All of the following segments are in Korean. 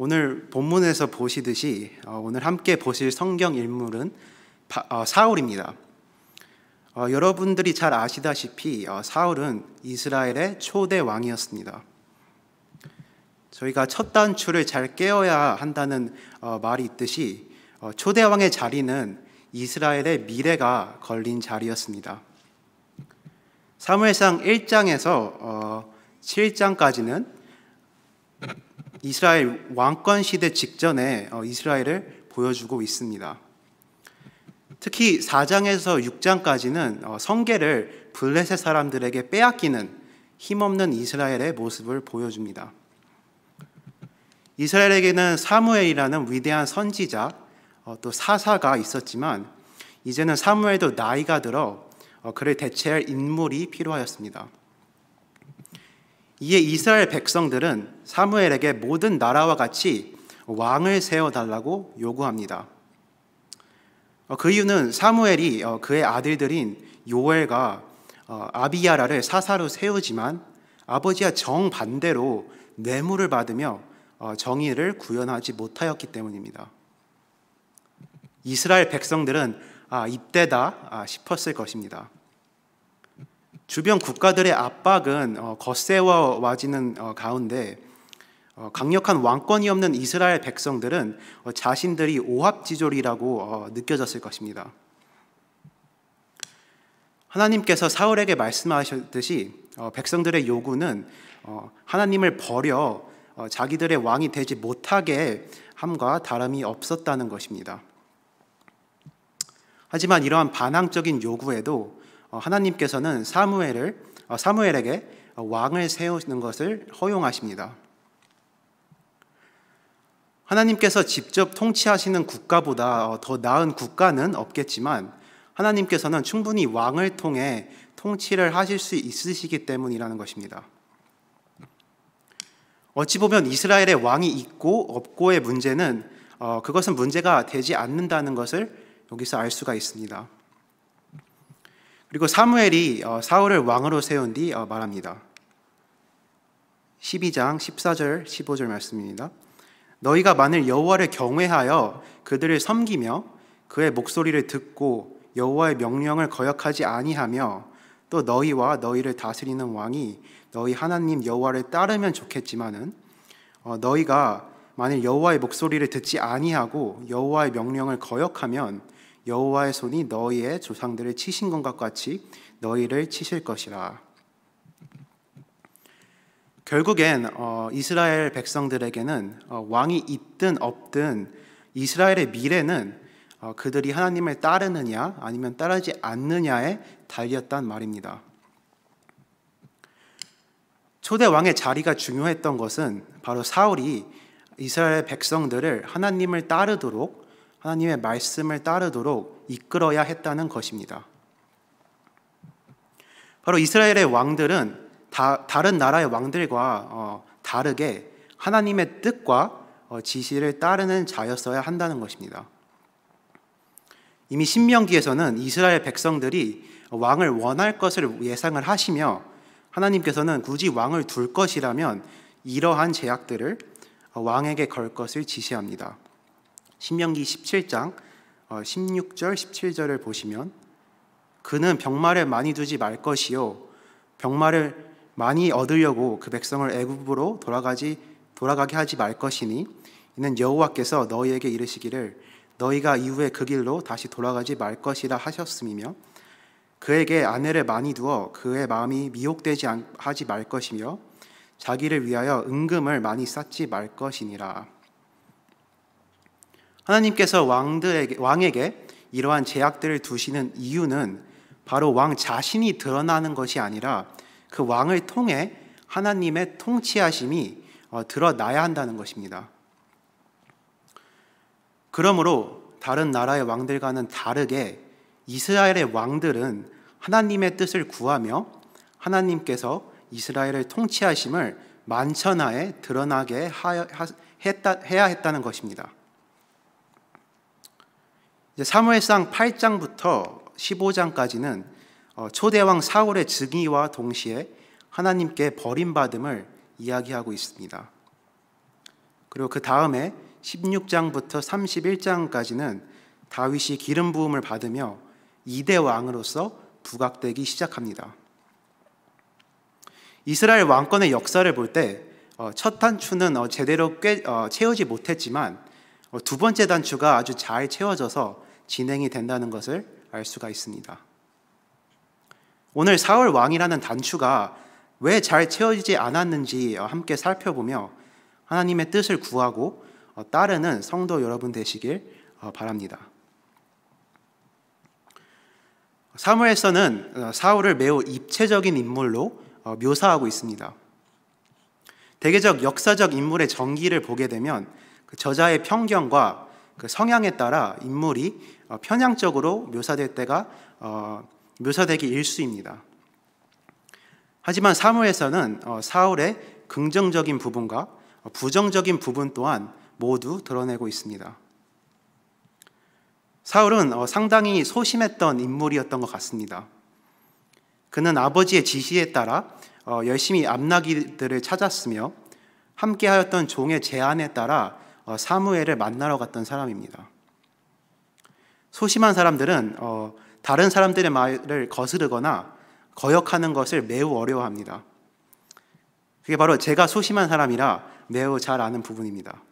오늘 본문에서 보시듯이 어, 오늘 함께 보실 성경 인물은 어, 사울입니다. 어, 여러분들이 잘 아시다시피 사울은 이스라엘의 초대 왕이었습니다. 저희가 첫 단추를 잘 깨어야 한다는 말이 있듯이 초대 왕의 자리는 이스라엘의 미래가 걸린 자리였습니다. 사무엘상 1장에서 7장까지는 이스라엘 왕권 시대 직전에 어, 이스라엘을 보여주고 있습니다. 특히 4장에서 6장까지는 어, 성계를 블레셋 사람들에게 빼앗기는 힘없는 이스라엘의 모습을 보여줍니다. 이스라엘에게는 사무엘이라는 위대한 선지자 어, 또 사사가 있었지만 이제는 사무엘도 나이가 들어 그를 대체할 인물이 필요하였습니다. 이에 이스라엘 백성들은 사무엘에게 모든 나라와 같이 왕을 세워달라고 요구합니다. 어, 그 이유는 사무엘이 어, 그의 아들들인 요엘과 어, 아비야라를 사사로 세우지만 아버지와 정반대로 뇌물을 받으며 정의를 구현하지 못하였기 때문입니다. 이스라엘 백성들은 아, 이때다 아, 싶었을 것입니다. 주변 국가들의 압박은 어, 거세워 와지는 어, 가운데 어, 강력한 왕권이 없는 이스라엘 백성들은 자신들이 오합지졸이라고 느껴졌을 것입니다. 하나님께서 사울에게 말씀하셨듯이 백성들의 요구는 하나님을 버려 자기들의 왕이 되지 못하게 함과 다름이 없었다는 것입니다. 하지만 이러한 반항적인 요구에도 어, 하나님께서는 사무엘을 어, 사무엘에게 어, 왕을 세우는 것을 허용하십니다. 하나님께서 직접 통치하시는 국가보다 더 나은 국가는 없겠지만 하나님께서는 충분히 왕을 통해 통치를 하실 수 있으시기 때문이라는 것입니다. 어찌 보면 이스라엘의 왕이 있고 없고의 문제는 그것은 문제가 되지 않는다는 것을 여기서 알 수가 있습니다. 그리고 사무엘이 어, 사울을 왕으로 세운 뒤 어, 말합니다. 12장 14절 15절 말씀입니다. 너희가 만일 여호와를 경외하여 그들을 섬기며 그의 목소리를 듣고 여호와의 명령을 거역하지 아니하며 또 너희와 너희를 다스리는 왕이 너희 하나님 여호와를 따르면 좋겠지만은 어, 너희가 만일 여호와의 목소리를 듣지 아니하고 여호와의 명령을 거역하면 여호와의 손이 너희의 조상들을 치신 것과 같이 너희를 치실 것이라. 결국엔 어, 이스라엘 백성들에게는 어, 왕이 있든 없든 이스라엘의 미래는 어, 그들이 하나님을 따르느냐 아니면 따르지 않느냐에 달렸단 말입니다. 초대 왕의 자리가 중요했던 것은 바로 사울이 이스라엘 백성들을 하나님을 따르도록 하나님의 말씀을 따르도록 이끌어야 했다는 것입니다. 바로 이스라엘의 왕들은 다, 른 나라의 왕들과 어, 다르게 하나님의 뜻과 어, 지시를 따르는 자였어야 한다는 것입니다. 이미 신명기에서는 이스라엘 백성들이 왕을 원할 것을 예상을 하시며 하나님께서는 굳이 왕을 둘 것이라면 이러한 제약들을 왕에게 걸 것을 지시합니다. 신명기 17장 16절 17절을 보시면 그는 병마를 많이 두지 말 것이요 병마를 많이 얻으려고 그 백성을 애굽으로 돌아가지 돌아가게 하지 말 것이니 이는 여호와께서 너희에게 이르시기를 너희가 이후에 그 길로 다시 돌아가지 말 것이라 하셨음이며 그에게 아내를 많이 두어 그의 마음이 미혹되지 않, 하지 말 것이며 자기를 위하여 은금을 많이 쌓지 말 것이니라. 하나님께서 왕들에게, 왕에게 이러한 제약들을 두시는 이유는 바로 왕 자신이 드러나는 것이 아니라 그 왕을 통해 하나님의 통치하심이 어, 드러나야 한다는 것입니다. 그러므로 다른 나라의 왕들과는 다르게 이스라엘의 왕들은 하나님의 뜻을 구하며 하나님께서 이스라엘을 통치하심을 만천하에 드러나게 하여, 다 해야 했다는 것입니다. 사무엘상 8장부터 15장까지는 어, 초대왕 사울의 증위와 동시에 하나님께 버림받음을 이야기하고 있습니다. 그리고 그 다음에 16장부터 31장까지는 다윗이 기름 부음을 받으며 2대 왕으로서 부각되기 시작합니다. 이스라엘 왕권의 역사를 볼 때첫 어, 단추는 어, 제대로 꿰, 채우지 못했지만 두 번째 단추가 아주 잘 채워져서 진행이 된다는 것을 알 수가 있습니다. 오늘 사울 왕이라는 단추가 왜 잘 채워지지 않았는지 함께 살펴보며 하나님의 뜻을 구하고 어, 따르는 성도 여러분 되시길 어, 바랍니다. 사무엘서는 어, 사울을 매우 입체적인 인물로 묘사하고 있습니다. 대개적 역사적 인물의 전기를 보게 되면 그 저자의 편견과 그 성향에 따라 인물이 어, 편향적으로 묘사될 때가 어, 묘사되기 일수입니다. 하지만 사무에서는 어, 사울의 긍정적인 부분과 부정적인 부분 또한 모두 드러내고 있습니다. 사울은 상당히 소심했던 인물이었던 것 같습니다. 그는 아버지의 지시에 따라 열심히 암나기들을 찾았으며 함께하였던 종의 제안에 따라 사무엘을 만나러 갔던 사람입니다. 소심한 사람들은 어, 다른 사람들의 말을 거스르거나 거역하는 것을 매우 어려워합니다. 그게 바로 제가 소심한 사람이라 매우 잘 아는 부분입니다.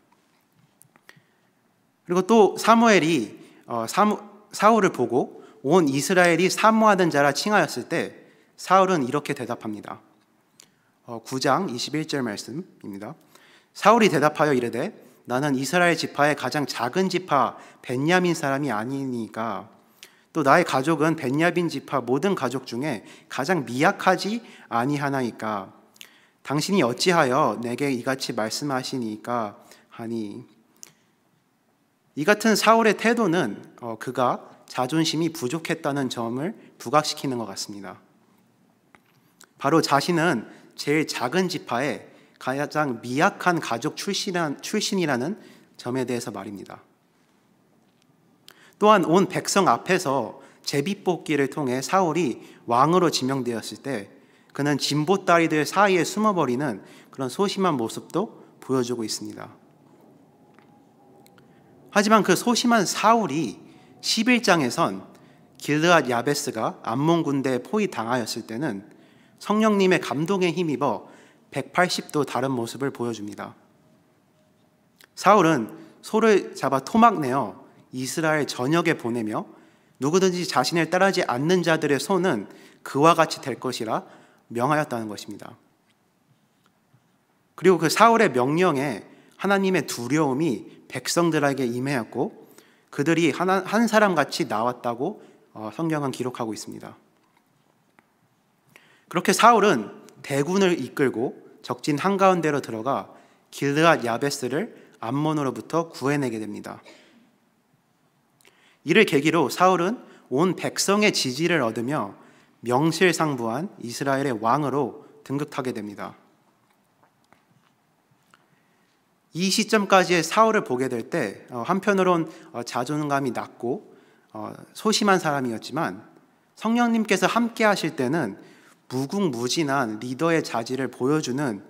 그리고 또 사무엘이 어, 사무, 사울을 보고 온 이스라엘이 사모하던 자라 칭하였을 때 사울은 이렇게 대답합니다. 어, 9장 21절 말씀입니다. 사울이 대답하여 이르되 나는 이스라엘 지파의 가장 작은 지파 벤야민 사람이 아니니까 또 나의 가족은 벤야민 지파 모든 가족 중에 가장 미약하지 아니하나이까 당신이 어찌하여 내게 이같이 말씀하시니까 하니 이 같은 사울의 태도는 어, 그가 자존심이 부족했다는 점을 부각시키는 것 같습니다. 바로 자신은 제일 작은 지파에 가장 미약한 가족 출신이라는 점에 대해서 말입니다. 또한 온 백성 앞에서 제비뽑기를 통해 사울이 왕으로 지명되었을 때 그는 진보따리들 사이에 숨어버리는 그런 소심한 모습도 보여주고 있습니다. 하지만 그 소심한 사울이 11장에선 길르앗 야베스가 암몬 군대에 포위당하였을 때는 성령님의 감동에 힘입어 180도 다른 모습을 보여줍니다. 사울은 소를 잡아 토막내어 이스라엘 전역에 보내며 누구든지 자신을 따라하지 않는 자들의 손은 그와 같이 될 것이라 명하였다는 것입니다. 그리고 그 사울의 명령에 하나님의 두려움이 백성들에게 임해였고 그들이 하나, 한 사람 같이 나왔다고 어, 성경은 기록하고 있습니다. 그렇게 사울은 대군을 이끌고 적진 한가운데로 들어가 길르앗 야베스를 암몬으로부터 구해내게 됩니다. 이를 계기로 사울은 온 백성의 지지를 얻으며 명실상부한 이스라엘의 왕으로 등극하게 됩니다. 이 시점까지의 사울을 보게 될때 어, 한편으론 어, 자존감이 낮고 어, 소심한 사람이었지만 성령님께서 함께 하실 때는 무궁무진한 리더의 자질을 보여주는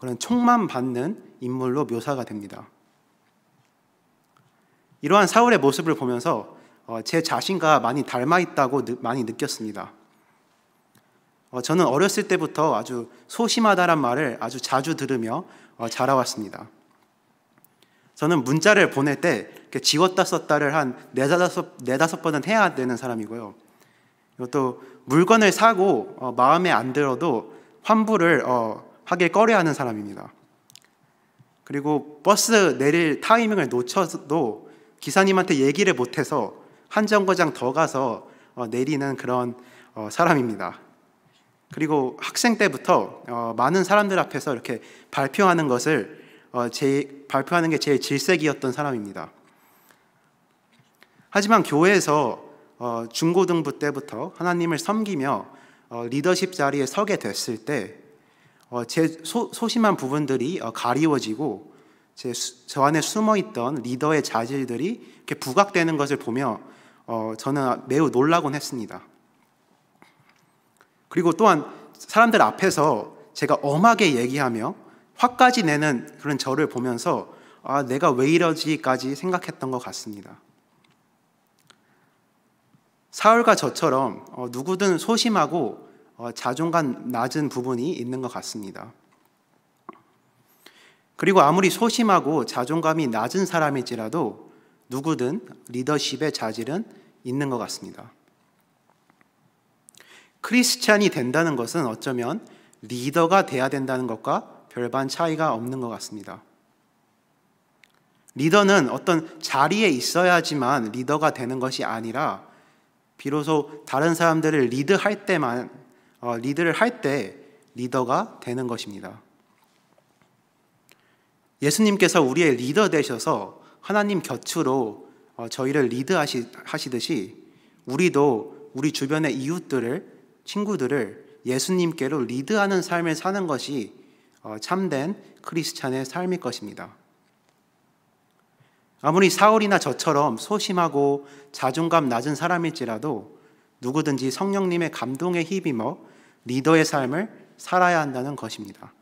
그런 총만 받는 인물로 묘사가 됩니다. 이러한 사울의 모습을 보면서 어, 제 자신과 많이 닮아 있다고 많이 느꼈습니다. 어, 저는 어렸을 때부터 아주 소심하다란 말을 아주 자주 들으며 어, 자라왔습니다. 저는 문자를 보낼 때 지웠다 썼다를 한 네다섯, 네다섯 번은 해야 되는 사람이고요. 이것도 물건을 사고 어, 마음에 안 들어도 환불을 어, 하길 꺼려하는 사람입니다. 그리고 버스 내릴 타이밍을 놓쳐도 기사님한테 얘기를 못해서 한 정거장 더 가서 어, 내리는 그런 어, 사람입니다. 그리고 학생 때부터 어, 많은 사람들 앞에서 이렇게 발표하는 것을 어, 제, 발표하는 게 제일 질색이었던 사람입니다. 하지만 교회에서 어, 중고등부 때부터 하나님을 섬기며 어, 리더십 자리에 서게 됐을 때제 어, 소심한 부분들이 어, 가리워지고 제, 저 안에 숨어있던 리더의 자질들이 이렇게 부각되는 것을 보며 어, 저는 매우 놀라곤 했습니다. 그리고 또한 사람들 앞에서 제가 엄하게 얘기하며 화까지 내는 그런 저를 보면서 아, 내가 왜 이러지까지 생각했던 것 같습니다. 사울과 저처럼 어, 누구든 소심하고 어, 자존감 낮은 부분이 있는 것 같습니다. 그리고 아무리 소심하고 자존감이 낮은 사람일지라도 누구든 리더십의 자질은 있는 것 같습니다. 크리스찬이 된다는 것은 어쩌면 리더가 돼야 된다는 것과 별반 차이가 없는 것 같습니다. 리더는 어떤 자리에 있어야지만 리더가 되는 것이 아니라 비로소 다른 사람들을 리드할 때만 어, 리드를 할 때 리더가 되는 것입니다. 예수님께서 우리의 리더 되셔서 하나님 곁으로 어, 저희를 리드하시듯이 우리도 우리 주변의 이웃들을 친구들을 예수님께로 리드하는 삶을 사는 것이 어, 참된 크리스찬의 삶일 것입니다. 아무리 사울이나 저처럼 소심하고 자존감 낮은 사람일지라도 누구든지 성령님의 감동에 힘입어 리더의 삶을 살아야 한다는 것입니다.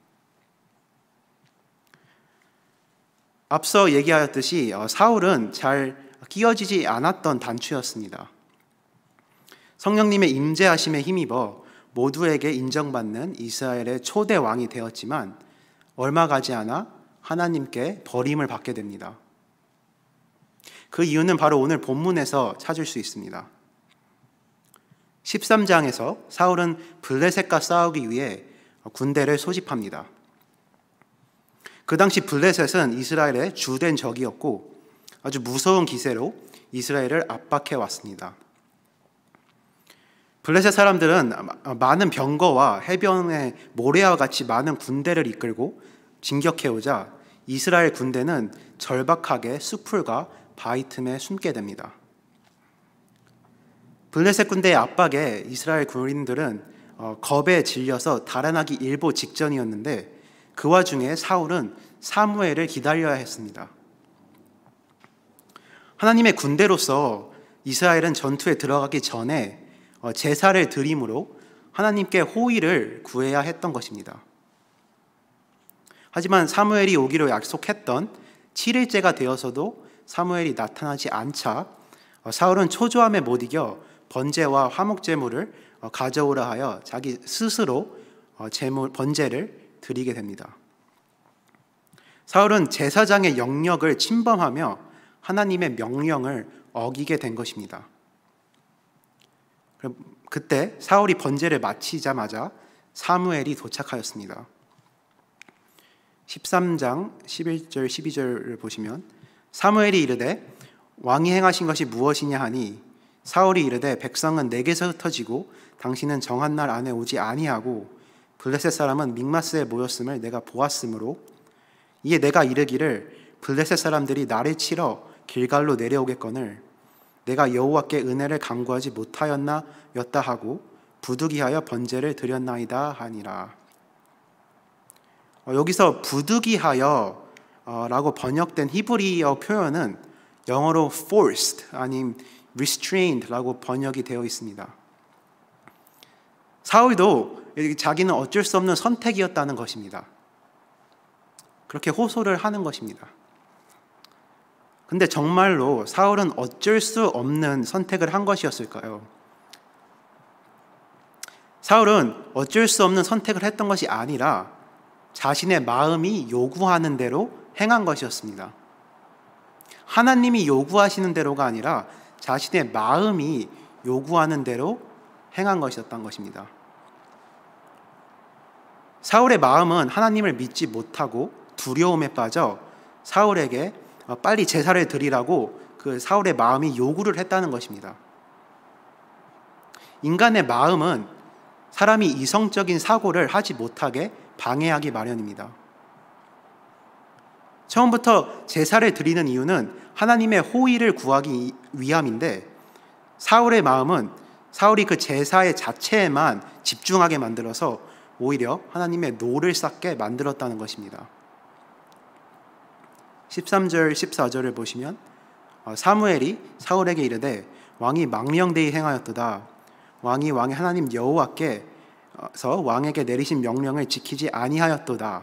앞서 얘기하였듯이 어, 사울은 잘 끼어지지 않았던 단추였습니다. 성령님의 임재하심에 힘입어 모두에게 인정받는 이스라엘의 초대 왕이 되었지만 얼마 가지 않아 하나님께 버림을 받게 됩니다. 그 이유는 바로 오늘 본문에서 찾을 수 있습니다. 13장에서 사울은 블레셋과 싸우기 위해 군대를 소집합니다. 그 당시 블레셋은 이스라엘의 주된 적이었고 아주 무서운 기세로 이스라엘을 압박해 왔습니다. 블레셋 사람들은 많은 병거와 해변의 모래와 같이 많은 군대를 이끌고 진격해 오자 이스라엘 군대는 절박하게 수풀과 바위 틈에 숨게 됩니다. 블레셋 군대의 압박에 이스라엘 군인들은 어, 겁에 질려서 달아나기 일보 직전이었는데 그 와중에 사울은 사무엘을 기다려야 했습니다. 하나님의 군대로서 이스라엘은 전투에 들어가기 전에 어, 제사를 드림으로 하나님께 호의를 구해야 했던 것입니다. 하지만 사무엘이 오기로 약속했던 7일째가 되어서도 사무엘이 나타나지 않자 어, 사울은 초조함에 못 이겨 번제와 화목 제물을 어, 가져오라 하여 자기 스스로 어, 제물 번제를 드리게 됩니다. 사울은 제사장의 영역을 침범하며 하나님의 명령을 어기게 된 것입니다. 그때 사울이 번제를 마치자마자 사무엘이 도착하였습니다. 13장 11절 12절을 보시면 사무엘이 이르되 왕이 행하신 것이 무엇이냐 하니 사울이 이르되 백성은 내게서 흩어지고 당신은 정한 날 안에 오지 아니하고 블레셋 사람은 믹마스에 모였음을 내가 보았으므로 이에 내가 이르기를 블레셋 사람들이 나를 치러 길갈로 내려오겠거늘 내가 여호와께 은혜를 강구하지 못하였나 였다 하고 부득이하여 번제를 드렸나이다 하니라 어, 여기서 부득이하여 어, 라고 번역된 히브리어 표현은 영어로 forced 아님 restrained라고 번역이 되어 있습니다. 사울도 자기는 어쩔 수 없는 선택이었다는 것입니다. 그렇게 호소를 하는 것입니다. 근데 정말로 사울은 어쩔 수 없는 선택을 한 것이었을까요? 사울은 어쩔 수 없는 선택을 했던 것이 아니라 자신의 마음이 요구하는 대로 행한 것이었습니다. 하나님이 요구하시는 대로가 아니라 자신의 마음이 요구하는 대로 행한 것이었던 것입니다. 사울의 마음은 하나님을 믿지 못하고 두려움에 빠져 사울에게 어, 빨리 제사를 드리라고 그 사울의 마음이 요구를 했다는 것입니다. 인간의 마음은 사람이 이성적인 사고를 하지 못하게 방해하기 마련입니다. 처음부터 제사를 드리는 이유는 하나님의 호의를 구하기 위함인데 사울의 마음은 사울이 그 제사의 자체에만 집중하게 만들어서 오히려 하나님의 노를 쌓게 만들었다는 것입니다. 13절 14절을 보시면 어, 사무엘이 사울에게 이르되 왕이 망령되이 행하였도다 왕이 왕의 하나님 여호와께서 어, 왕에게 내리신 명령을 지키지 아니하였도다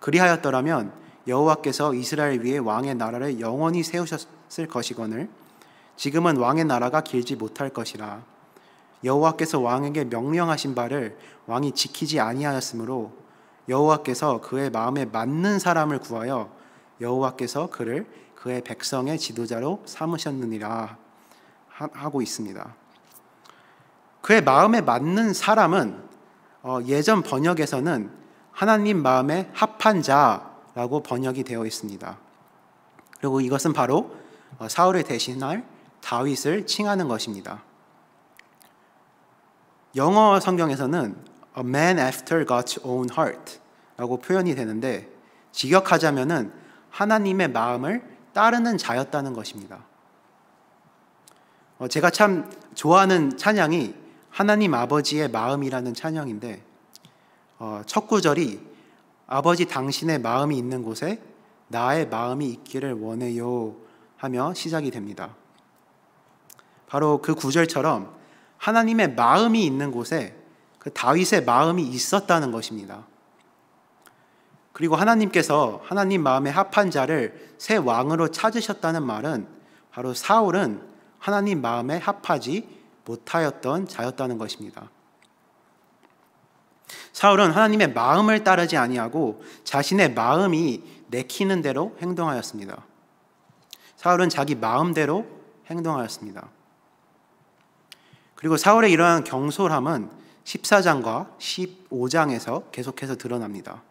그리하였더라면 여호와께서 이스라엘 위에 왕의 나라를 영원히 세우셨을 것이거늘 지금은 왕의 나라가 길지 못할 것이라 여호와께서 왕에게 명령하신 바를 왕이 지키지 아니하였으므로 여호와께서 그의 마음에 맞는 사람을 구하여 여호와께서 그를 그의 백성의 지도자로 삼으셨느니라 하고 있습니다. 그의 마음에 맞는 사람은 어, 예전 번역에서는 하나님 마음에 합한 자 라고 번역이 되어 있습니다. 그리고 이것은 바로 어, 사울을 대신할 다윗을 칭하는 것입니다. 영어 성경에서는 a man after God's own heart 라고 표현이 되는데 직역하자면은 하나님의 마음을 따르는 자였다는 것입니다. 어, 제가 참 좋아하는 찬양이 하나님 아버지의 마음이라는 찬양인데 어, 첫 구절이 아버지 당신의 마음이 있는 곳에 나의 마음이 있기를 원해요 하며 시작이 됩니다. 바로 그 구절처럼 하나님의 마음이 있는 곳에 그 다윗의 마음이 있었다는 것입니다. 그리고 하나님께서 하나님 마음에 합한 자를 새 왕으로 찾으셨다는 말은 바로 사울은 하나님 마음에 합하지 못하였던 자였다는 것입니다. 사울은 하나님의 마음을 따르지 아니하고 자신의 마음이 내키는 대로 행동하였습니다. 사울은 자기 마음대로 행동하였습니다. 그리고 사울의 이러한 경솔함은 14장과 15장에서 계속해서 드러납니다.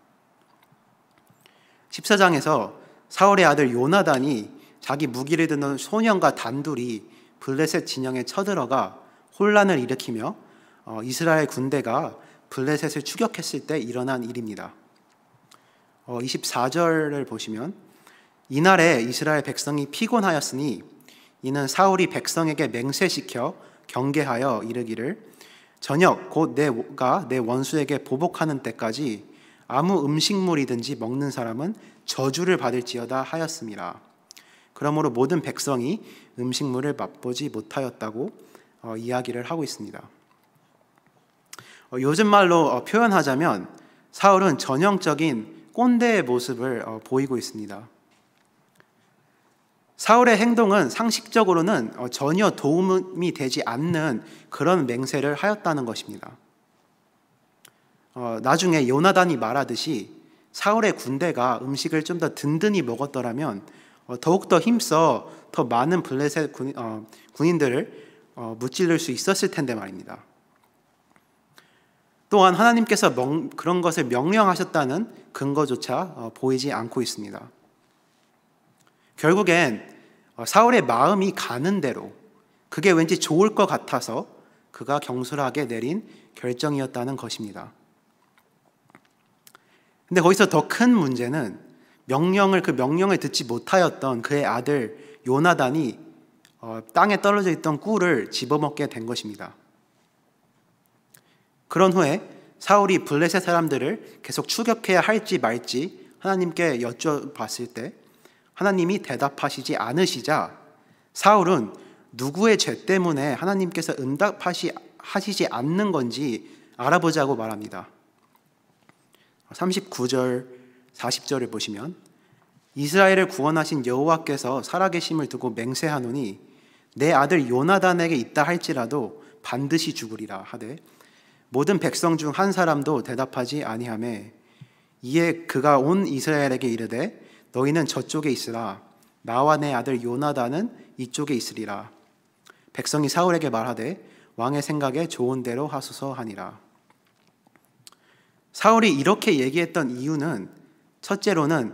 14장에서 사울의 아들 요나단이 자기 무기를 드는 소년과 단둘이 블레셋 진영에 쳐들어가 혼란을 일으키며 어, 이스라엘 군대가 블레셋을 추격했을 때 일어난 일입니다. 24절을 어, 보시면 이날에 이스라엘 백성이 피곤하였으니 이는 사울이 백성에게 맹세시켜 경계하여 이르기를 저녁 곧 내가 내 원수에게 보복하는 때까지 아무 음식물이든지 먹는 사람은 저주를 받을지어다 하였습니다. 그러므로 모든 백성이 음식물을 맛보지 못하였다고 어, 이야기를 하고 있습니다. 어, 요즘 말로 어, 표현하자면 사울은 전형적인 꼰대의 모습을 어, 보이고 있습니다. 사울의 행동은 상식적으로는 전혀 도움이 되지 않는 그런 맹세를 하였다는 것입니다. 나중에 요나단이 말하듯이 사울의 군대가 음식을 좀 더 든든히 먹었더라면 더욱더 힘써 더 많은 블레셋 군, 인들을 무찔릴 수 있었을 텐데 말입니다. 또한 하나님께서 명, 그런 것을 명령하셨다는 근거조차 어, 보이지 않고 있습니다. 결국엔 어, 사울의 마음이 가는 대로 그게 왠지 좋을 것 같아서 그가 경솔하게 내린 결정이었다는 것입니다. 근데 거기서 더 큰 문제는 명령을 그 명령을 듣지 못하였던 그의 아들 요나단이 어, 땅에 떨어져 있던 꿀을 집어먹게 된 것입니다. 그런 후에 사울이 블레셋 사람들을 계속 추격해야 할지 말지 하나님께 여쭤봤을 때 하나님이 대답하시지 않으시자 사울은 누구의 죄 때문에 하나님께서 응답하시지 않는 건지 알아보자고 말합니다. 39절, 40절을 보시면 이스라엘을 구원하신 여호와께서 살아계심을 두고 맹세하노니 내 아들 요나단에게 있다 할지라도 반드시 죽으리라 하되 모든 백성 중 한 사람도 대답하지 아니하매 이에 그가 온 이스라엘에게 이르되 너희는 저쪽에 있으라 나와 내 아들 요나단은 이쪽에 있으리라 백성이 사울에게 말하되 왕의 생각에 좋은 대로 하소서 하니라 사울이 이렇게 얘기했던 이유는 첫째로는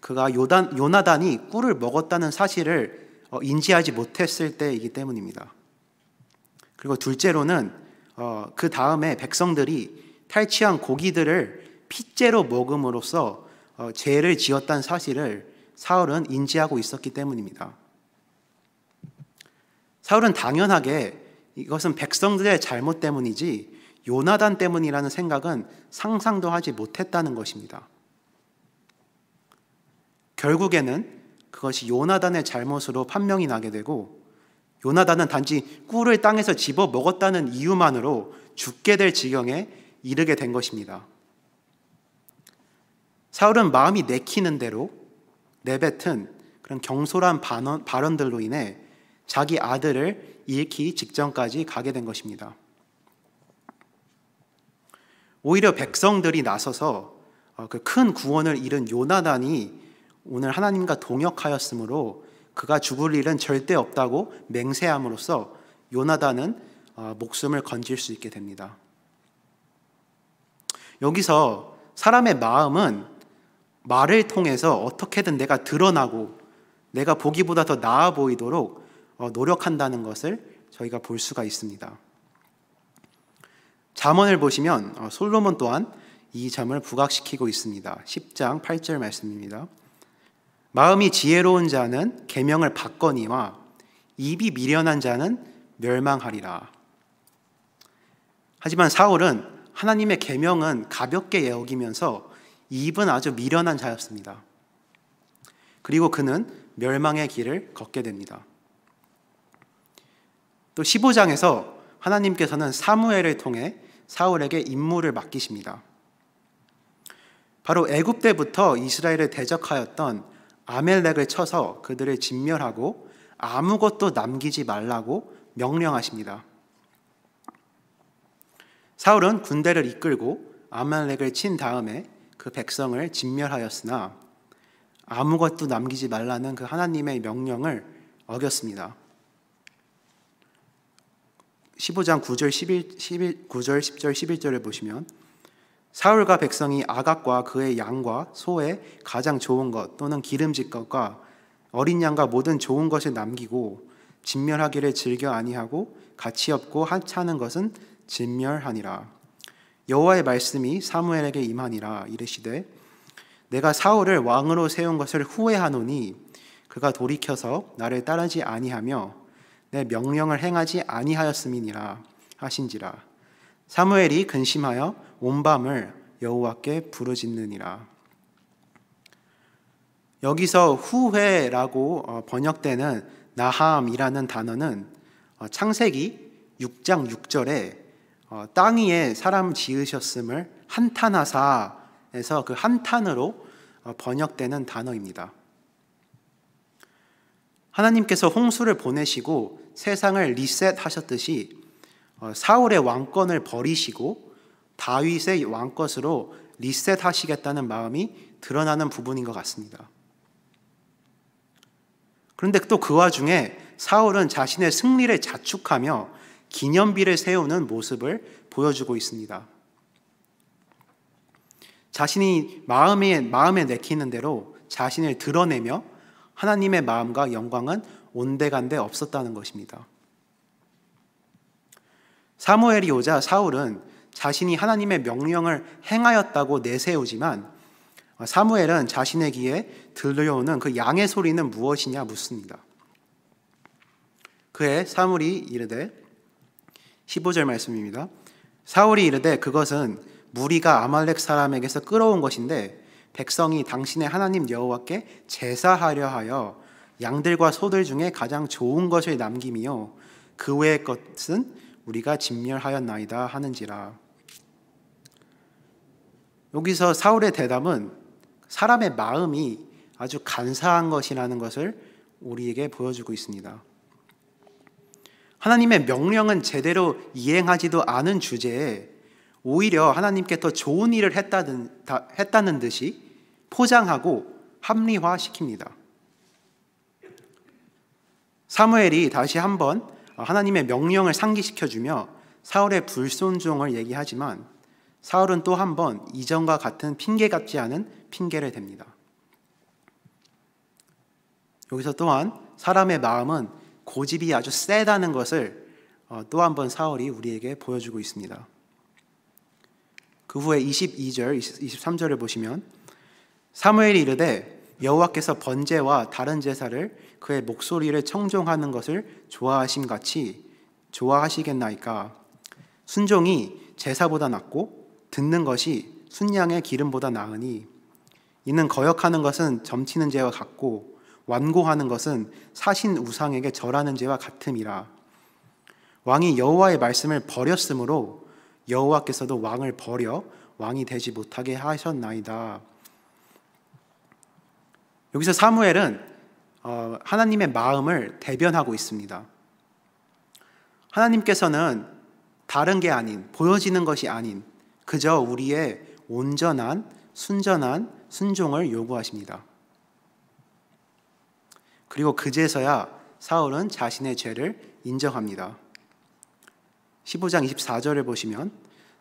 그가 요단, 요나단이 꿀을 먹었다는 사실을 어, 인지하지 못했을 때이기 때문입니다. 그리고 둘째로는 어, 그 다음에 백성들이 탈취한 고기들을 핏째로 먹음으로써 어, 죄를 지었다는 사실을 사울은 인지하고 있었기 때문입니다. 사울은 당연하게 이것은 백성들의 잘못 때문이지 요나단 때문이라는 생각은 상상도 하지 못했다는 것입니다. 결국에는 그것이 요나단의 잘못으로 판명이 나게 되고 요나단은 단지 꿀을 땅에서 집어 먹었다는 이유만으로 죽게 될 지경에 이르게 된 것입니다. 사울은 마음이 내키는 대로 내뱉은 그런 경솔한 발언, 들로 인해 자기 아들을 잃기 직전까지 가게 된 것입니다. 오히려 백성들이 나서서 어, 그큰 구원을 잃은 요나단이 오늘 하나님과 동역하였으므로 그가 죽을 일은 절대 없다고 맹세함으로써 요나단은 어, 목숨을 건질 수 있게 됩니다. 여기서 사람의 마음은 말을 통해서 어떻게든 내가 드러나고 내가 보기보다 더 나아 보이도록 어, 노력한다는 것을 저희가 볼 수가 있습니다. 잠언을 보시면 어, 솔로몬 또한 이 점을 부각시키고 있습니다. 10장 8절 말씀입니다. 마음이 지혜로운 자는 계명을 받거니와 입이 미련한 자는 멸망하리라. 하지만 사울은 하나님의 계명은 가볍게 여기면서 입은 아주 미련한 자였습니다. 그리고 그는 멸망의 길을 걷게 됩니다. 또 15장에서 하나님께서는 사무엘을 통해 사울에게 임무를 맡기십니다. 바로 애굽 때부터 이스라엘을 대적하였던 아멜렉을 쳐서 그들을 진멸하고 아무것도 남기지 말라고 명령하십니다. 사울은 군대를 이끌고 아말렉을 친 다음에 그 백성을 진멸하였으나 아무것도 남기지 말라는 그 하나님의 명령을 어겼습니다. 15장 9절 11, 11 9절 10절 11절을 보시면 사울과 백성이 아각과 그의 양과 소의 가장 좋은 것 또는 기름진 것과 어린 양과 모든 좋은 것을 남기고 진멸하기를 즐겨 아니하고 가치 없고 하찮은 것은 진멸하니라. 여호와의 말씀이 사무엘에게 임하니라 이르시되 내가 사울을 왕으로 세운 것을 후회하노니 그가 돌이켜서 나를 따르지 아니하며 내 명령을 행하지 아니하였음이니라 하신지라. 사무엘이 근심하여 온 밤을 여호와께 부르짖느니라. 여기서 후회라고 어, 번역되는 나함이라는 단어는 어, 창세기 6장 6절에 어, 땅 위에 사람 지으셨음을 한탄하사에서 그 한탄으로 번역되는 단어입니다. 하나님께서 홍수를 보내시고 세상을 리셋하셨듯이 사울의 왕권을 버리시고 다윗의 왕것으로 리셋하시겠다는 마음이 드러나는 부분인 것 같습니다. 그런데 또 그 와중에 사울은 자신의 승리를 자축하며 기념비를 세우는 모습을 보여주고 있습니다. 자신이 마음에, 마음에 내키는 대로 자신을 드러내며 하나님의 마음과 영광은 온데간데 없었다는 것입니다. 사무엘이 오자 사울은 자신이 하나님의 명령을 행하였다고 내세우지만 어, 사무엘은 자신의 귀에 들려오는 그 양의 소리는 무엇이냐 묻습니다. 그에 사물이 이르되 15절 말씀입니다. 사울이 이르되 그것은 무리가 아말렉 사람에게서 끌어온 것인데 백성이 당신의 하나님 여호와께 제사하려 하여 양들과 소들 중에 가장 좋은 것을 남김이요 그 외의 것은 우리가 진멸하였나이다 하는지라 여기서 사울의 대답은 사람의 마음이 아주 간사한 것이라는 것을 우리에게 보여주고 있습니다. 하나님의 명령은 제대로 이행하지도 않은 주제에 오히려 하나님께 더 좋은 일을 했다는, 했다는 듯이 포장하고 합리화시킵니다. 사무엘이 다시 한번 하나님의 명령을 상기시켜주며 사울의 불순종을 얘기하지만 사울은 또 한 번 이전과 같은 핑계 같지 않은 핑계를 댑니다. 여기서 또한 사람의 마음은 고집이 아주 세다는 것을 어, 또한 번 사울이 우리에게 보여주고 있습니다. 그 후에 22절, 23절을 보시면 사무엘이 이르되 여호와께서 번제와 다른 제사를 그의 목소리를 청종하는 것을 좋아하심 같이 좋아하시겠나이까 순종이 제사보다 낫고 듣는 것이 순양의 기름보다 나으니 이는 거역하는 것은 점치는 죄와 같고 완고하는 것은 사신 우상에게 절하는 죄와 같음이라 왕이 여호와의 말씀을 버렸으므로 여호와께서도 왕을 버려 왕이 되지 못하게 하셨나이다. 여기서 사무엘은 어, 하나님의 마음을 대변하고 있습니다. 하나님께서는 다른 게 아닌 보여지는 것이 아닌 그저 우리의 온전한 순전한 순종을 요구하십니다. 그리고 그제서야 사울은 자신의 죄를 인정합니다. 15장 24절을 보시면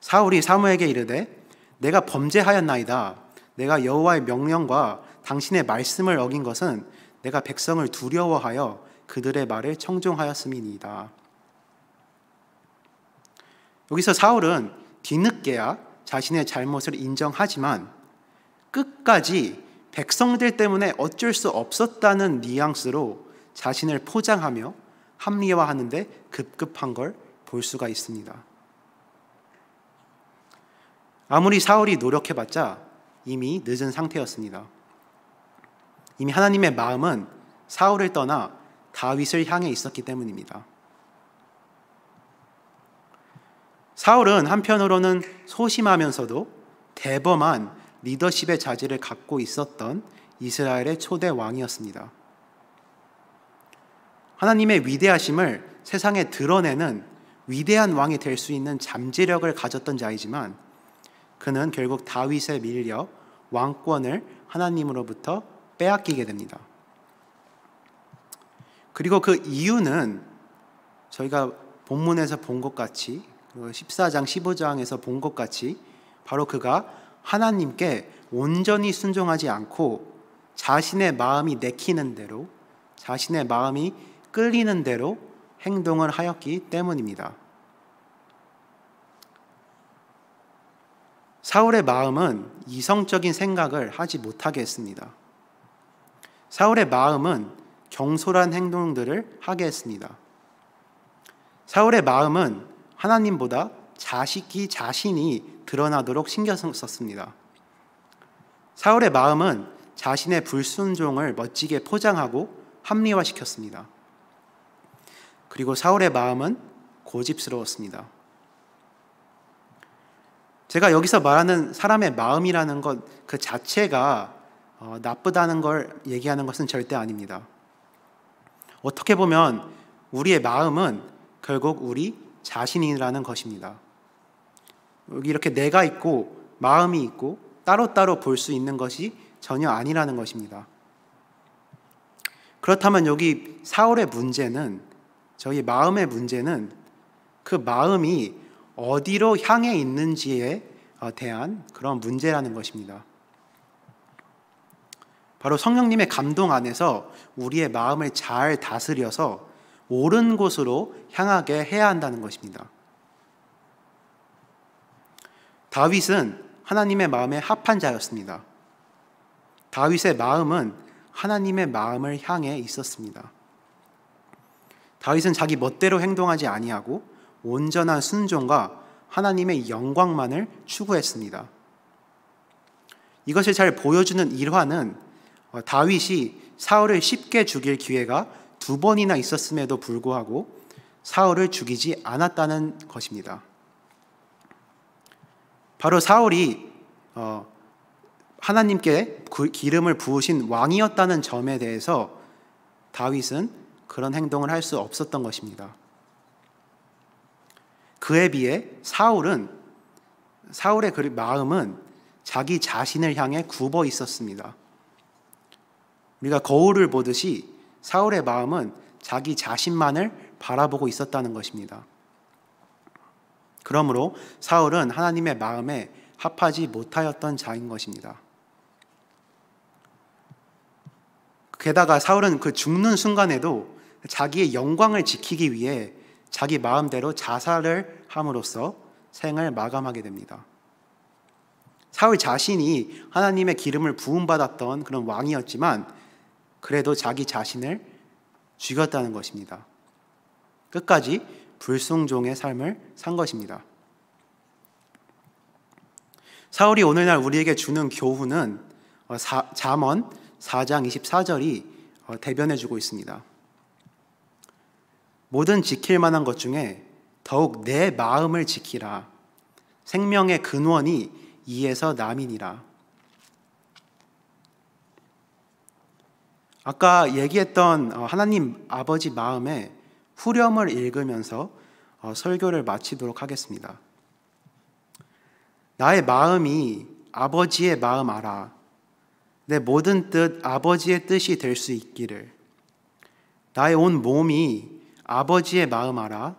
사울이 사무에게 이르되 내가 범죄하였나이다. 내가 여호와의 명령과 당신의 말씀을 어긴 것은 내가 백성을 두려워하여 그들의 말을 청종하였음이니이다. 여기서 사울은 뒤늦게야 자신의 잘못을 인정하지만 끝까지 백성들 때문에 어쩔 수 없었다는 뉘앙스로 자신을 포장하며 합리화하는데 급급한 걸 볼 수가 있습니다. 아무리 사울이 노력해봤자 이미 늦은 상태였습니다. 이미 하나님의 마음은 사울을 떠나 다윗을 향해 있었기 때문입니다. 사울은 한편으로는 소심하면서도 대범한 리더십의 자질을 갖고 있었던 이스라엘의 초대 왕이었습니다. 하나님의 위대하심을 세상에 드러내는 위대한 왕이 될 수 있는 잠재력을 가졌던 자이지만 그는 결국 다윗에 밀려 왕권을 하나님으로부터 빼앗기게 됩니다. 그리고 그 이유는 저희가 본문에서 본 것 같이 14장 그 15장에서 본 것 같이 바로 그가 하나님께 온전히 순종하지 않고 자신의 마음이 내키는 대로 자신의 마음이 끌리는 대로 행동을 하였기 때문입니다. 사울의 마음은 이성적인 생각을 하지 못하게 했습니다. 사울의 마음은 경솔한 행동들을 하게 했습니다. 사울의 마음은 하나님보다 자식이 자신이 드러나도록 신경 썼습니다. 사울의 마음은 자신의 불순종을 멋지게 포장하고 합리화시켰습니다. 그리고 사울의 마음은 고집스러웠습니다. 제가 여기서 말하는 사람의 마음이라는 것 그 자체가 어, 나쁘다는 걸 얘기하는 것은 절대 아닙니다. 어떻게 보면 우리의 마음은 결국 우리 자신이라는 것입니다. 이렇게 내가 있고 마음이 있고 따로따로 볼 수 있는 것이 전혀 아니라는 것입니다. 그렇다면 여기 사울의 문제는 저희 마음의 문제는 그 마음이 어디로 향해 있는지에 어, 대한 그런 문제라는 것입니다. 바로 성령님의 감동 안에서 우리의 마음을 잘 다스려서 옳은 곳으로 향하게 해야 한다는 것입니다. 다윗은 하나님의 마음에 합한 자였습니다. 다윗의 마음은 하나님의 마음을 향해 있었습니다. 다윗은 자기 멋대로 행동하지 아니하고 온전한 순종과 하나님의 영광만을 추구했습니다. 이것을 잘 보여주는 일화는 어, 다윗이 사울을 쉽게 죽일 기회가 두 번이나 있었음에도 불구하고 사울을 죽이지 않았다는 것입니다. 바로 사울이 어, 하나님께 그 기름을 부으신 왕이었다는 점에 대해서 다윗은 그런 행동을 할 수 없었던 것입니다. 그에 비해 사울은 사울의 그 마음은 자기 자신을 향해 굽어 있었습니다. 우리가 거울을 보듯이 사울의 마음은 자기 자신만을 바라보고 있었다는 것입니다. 그러므로 사울은 하나님의 마음에 합하지 못하였던 자인 것입니다. 게다가 사울은 그 죽는 순간에도 자기의 영광을 지키기 위해 자기 마음대로 자살을 함으로써 생을 마감하게 됩니다. 사울 자신이 하나님의 기름을 부음받았던 그런 왕이었지만 그래도 자기 자신을 죽였다는 것입니다. 끝까지 불순종의 삶을 산 것입니다. 사울이 오늘날 우리에게 주는 교훈은 어, 잠언 4장 24절이 어, 대변해 주고 있습니다. 모든 지킬 만한 것 중에 더욱 내 마음을 지키라. 생명의 근원이 이에서 남이니라. 아까 얘기했던 어, 하나님 아버지 마음의 후렴을 읽으면서 어, 설교를 마치도록 하겠습니다. 나의 마음이 아버지의 마음 알아. 내 모든 뜻 아버지의 뜻이 될 수 있기를. 나의 온 몸이 아버지의 마음 알아.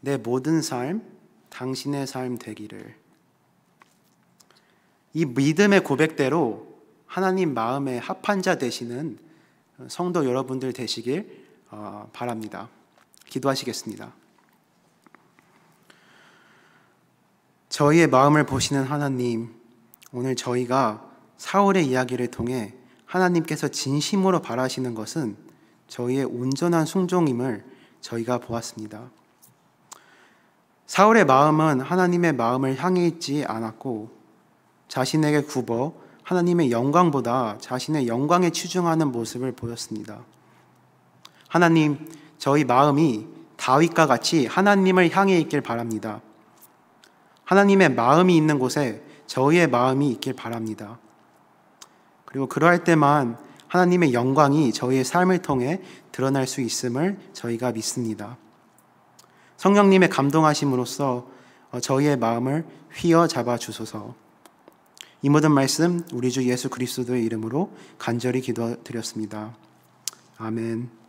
내 모든 삶 당신의 삶 되기를. 이 믿음의 고백대로 하나님 마음에 합한 자 되시는 성도 여러분들 되시길 어, 바랍니다. 기도하시겠습니다. 저희의 마음을 보시는 하나님, 오늘 저희가 사울의 이야기를 통해 하나님께서 진심으로 바라시는 것은 저희의 온전한 순종임을 저희가 보았습니다. 사울의 마음은 하나님의 마음을 향해 있지 않았고 자신에게 굽어 하나님의 영광보다 자신의 영광에 치중하는 모습을 보였습니다. 하나님, 저희 마음이 다윗과 같이 하나님을 향해 있길 바랍니다. 하나님의 마음이 있는 곳에 저희의 마음이 있길 바랍니다. 그리고 그러할 때만 하나님의 영광이 저희의 삶을 통해 드러날 수 있음을 저희가 믿습니다. 성령님의 감동하심으로써 저희의 마음을 휘어 잡아 주소서. 이 모든 말씀 우리 주 예수 그리스도의 이름으로 간절히 기도드렸습니다. 아멘.